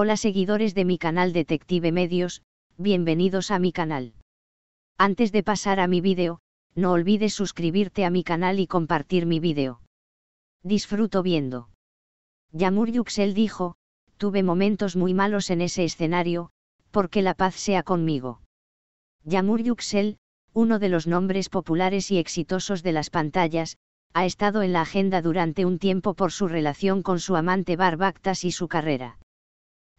Hola seguidores de mi canal Detective Medios, bienvenidos a mi canal. Antes de pasar a mi vídeo, no olvides suscribirte a mi canal y compartir mi vídeo. Disfruto viendo. Yamur Yuxel dijo, tuve momentos muy malos en ese escenario, porque la paz sea conmigo. Yamur Yuxel, uno de los nombres populares y exitosos de las pantallas, ha estado en la agenda durante un tiempo por su relación con su amante Barbactas y su carrera.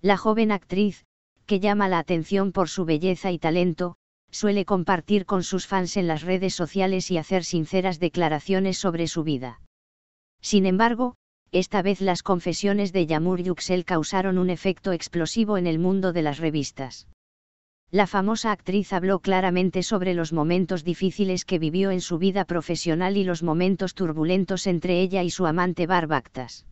La joven actriz, que llama la atención por su belleza y talento, suele compartir con sus fans en las redes sociales y hacer sinceras declaraciones sobre su vida. Sin embargo, esta vez las confesiones de Yamur Yuxel causaron un efecto explosivo en el mundo de las revistas. La famosa actriz habló claramente sobre los momentos difíciles que vivió en su vida profesional y los momentos turbulentos entre ella y su amante Barbactas.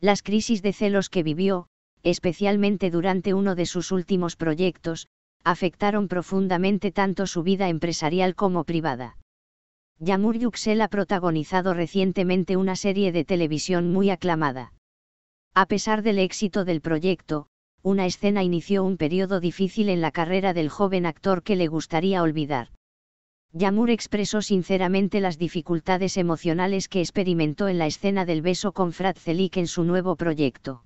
Las crisis de celos que vivió, especialmente durante uno de sus últimos proyectos, afectaron profundamente tanto su vida empresarial como privada. Yamur Yuxel ha protagonizado recientemente una serie de televisión muy aclamada. A pesar del éxito del proyecto, una escena inició un periodo difícil en la carrera del joven actor que le gustaría olvidar. Yamur expresó sinceramente las dificultades emocionales que experimentó en la escena del beso con Frat Celik en su nuevo proyecto.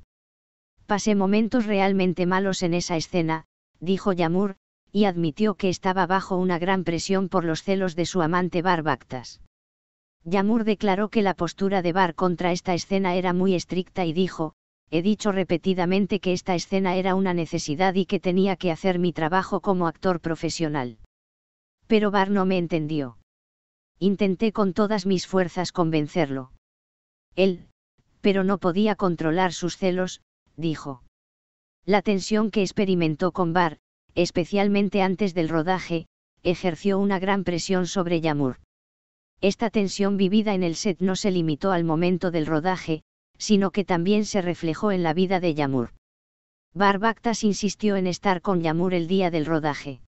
Pasé momentos realmente malos en esa escena, dijo Yamur, y admitió que estaba bajo una gran presión por los celos de su amante Barbactas. Yamur declaró que la postura de Bar contra esta escena era muy estricta y dijo, he dicho repetidamente que esta escena era una necesidad y que tenía que hacer mi trabajo como actor profesional. Pero Bar no me entendió. Intenté con todas mis fuerzas convencerlo. Él, pero no podía controlar sus celos, dijo. La tensión que experimentó con Bar, especialmente antes del rodaje, ejerció una gran presión sobre Yamur. Esta tensión vivida en el set no se limitó al momento del rodaje, sino que también se reflejó en la vida de Yamur. Barbactas insistió en estar con Yamur el día del rodaje.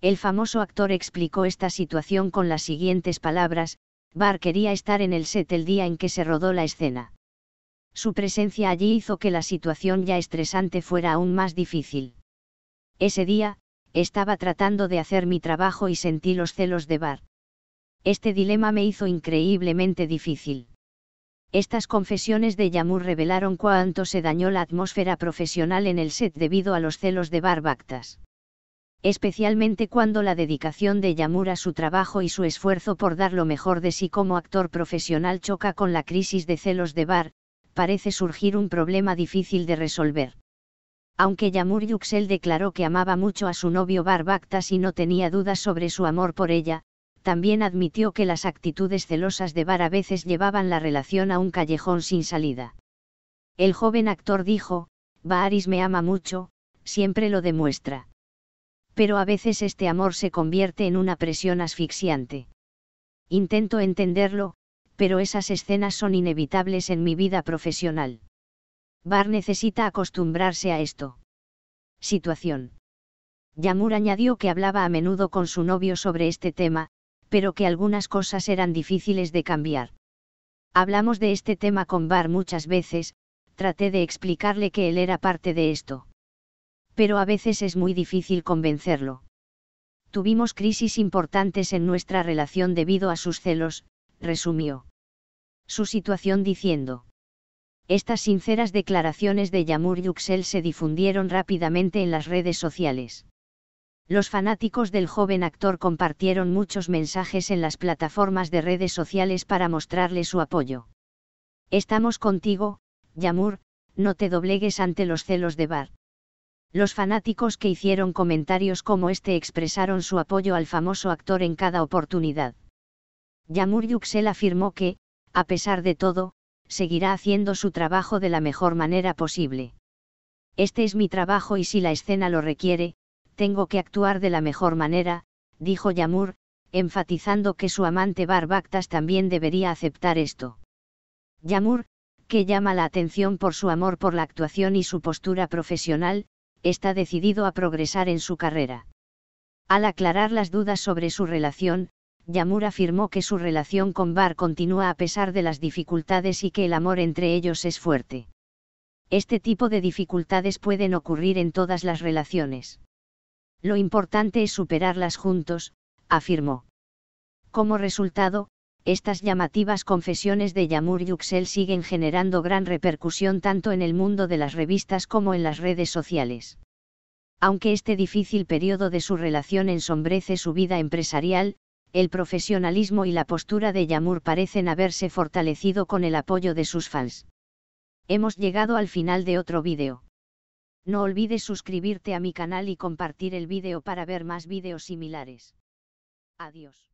El famoso actor explicó esta situación con las siguientes palabras, Bar quería estar en el set el día en que se rodó la escena. Su presencia allí hizo que la situación ya estresante fuera aún más difícil. Ese día, estaba tratando de hacer mi trabajo y sentí los celos de Bar. Este dilema me hizo increíblemente difícil. Estas confesiones de Yamur revelaron cuánto se dañó la atmósfera profesional en el set debido a los celos de Bar Bactas. Especialmente cuando la dedicación de Yamur a su trabajo y su esfuerzo por dar lo mejor de sí como actor profesional choca con la crisis de celos de Bar, parece surgir un problema difícil de resolver. Aunque Yamur Yuxel declaró que amaba mucho a su novio Barbactas y no tenía dudas sobre su amor por ella, también admitió que las actitudes celosas de Bar a veces llevaban la relación a un callejón sin salida. El joven actor dijo, "Baris me ama mucho, siempre lo demuestra. Pero a veces este amor se convierte en una presión asfixiante. Intento entenderlo, pero esas escenas son inevitables en mi vida profesional. Bar necesita acostumbrarse a esto. Situación. Yamur añadió que hablaba a menudo con su novio sobre este tema, pero que algunas cosas eran difíciles de cambiar. Hablamos de este tema con Bar muchas veces, traté de explicarle que él era parte de esto. Pero a veces es muy difícil convencerlo. Tuvimos crisis importantes en nuestra relación debido a sus celos, resumió su situación diciendo. Estas sinceras declaraciones de Yamur Yuxel se difundieron rápidamente en las redes sociales. Los fanáticos del joven actor compartieron muchos mensajes en las plataformas de redes sociales para mostrarle su apoyo. Estamos contigo, Yamur, no te doblegues ante los celos de Bar. Los fanáticos que hicieron comentarios como este expresaron su apoyo al famoso actor en cada oportunidad. Yamur Yuxel afirmó que, a pesar de todo, seguirá haciendo su trabajo de la mejor manera posible. Este es mi trabajo y si la escena lo requiere, tengo que actuar de la mejor manera, dijo Yamur, enfatizando que su amante Barbactas también debería aceptar esto. Yamur, que llama la atención por su amor por la actuación y su postura profesional, está decidido a progresar en su carrera. Al aclarar las dudas sobre su relación, Yamur afirmó que su relación con Bar continúa a pesar de las dificultades y que el amor entre ellos es fuerte. Este tipo de dificultades pueden ocurrir en todas las relaciones. Lo importante es superarlas juntos, afirmó. Como resultado, estas llamativas confesiones de Yamur Uxel siguen generando gran repercusión tanto en el mundo de las revistas como en las redes sociales. Aunque este difícil periodo de su relación ensombrece su vida empresarial, el profesionalismo y la postura de Yamur parecen haberse fortalecido con el apoyo de sus fans. Hemos llegado al final de otro vídeo. No olvides suscribirte a mi canal y compartir el vídeo para ver más vídeos similares. Adiós.